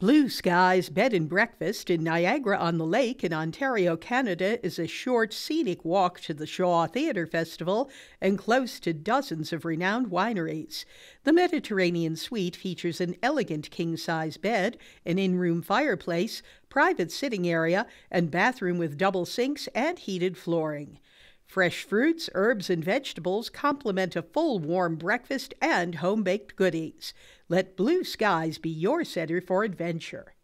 Blue Skies Bed and Breakfast in Niagara on the Lake in Ontario, Canada is a short scenic walk to the Shaw Theatre Festival and close to dozens of renowned wineries. The Mediterranean Suite features an elegant king size bed, an in room fireplace, private sitting area, and bathroom with double sinks and heated flooring. Fresh fruits, herbs, and vegetables complement a full warm breakfast and home baked goodies. Let blue skies be your center for adventure.